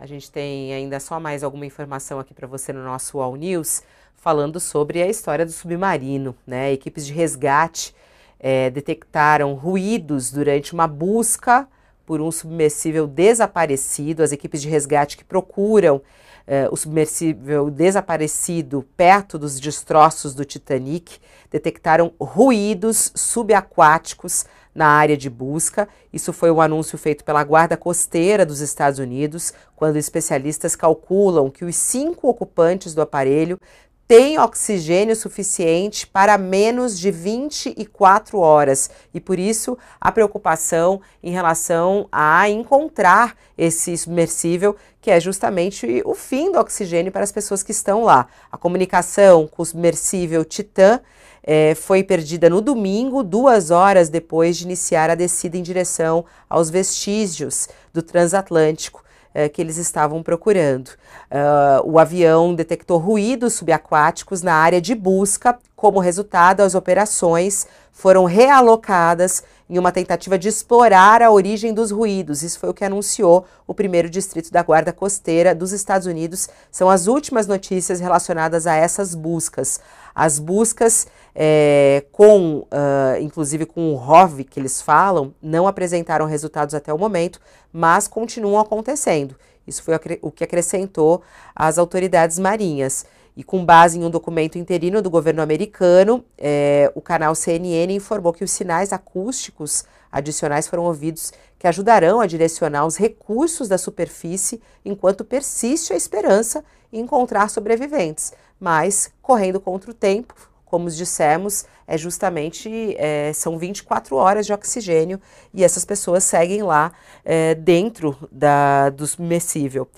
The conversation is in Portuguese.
A gente tem ainda só mais alguma informação aqui para você no nosso All News, falando sobre a história do submarino. Né? Equipes de resgate é, detectaram ruídos durante uma busca por um submersível desaparecido, as equipes de resgate que procuram eh, o submersível desaparecido perto dos destroços do Titanic detectaram ruídos subaquáticos na área de busca. Isso foi um anúncio feito pela Guarda Costeira dos Estados Unidos, quando especialistas calculam que os cinco ocupantes do aparelho tem oxigênio suficiente para menos de 24 horas e por isso a preocupação em relação a encontrar esse submersível que é justamente o fim do oxigênio para as pessoas que estão lá. A comunicação com o submersível Titã é, foi perdida no domingo, duas horas depois de iniciar a descida em direção aos vestígios do transatlântico é, que eles estavam procurando. Uh, o avião detectou ruídos subaquáticos na área de busca como resultado, as operações foram realocadas em uma tentativa de explorar a origem dos ruídos. Isso foi o que anunciou o primeiro distrito da Guarda Costeira dos Estados Unidos. São as últimas notícias relacionadas a essas buscas. As buscas é, com, uh, inclusive com o ROV que eles falam, não apresentaram resultados até o momento, mas continuam acontecendo. Isso foi o que acrescentou as autoridades marinhas. E com base em um documento interino do governo americano, é, o canal CNN informou que os sinais acústicos adicionais foram ouvidos que ajudarão a direcionar os recursos da superfície enquanto persiste a esperança em encontrar sobreviventes, mas correndo contra o tempo, como dissemos, é justamente é, são 24 horas de oxigênio e essas pessoas seguem lá é, dentro da, do submersível.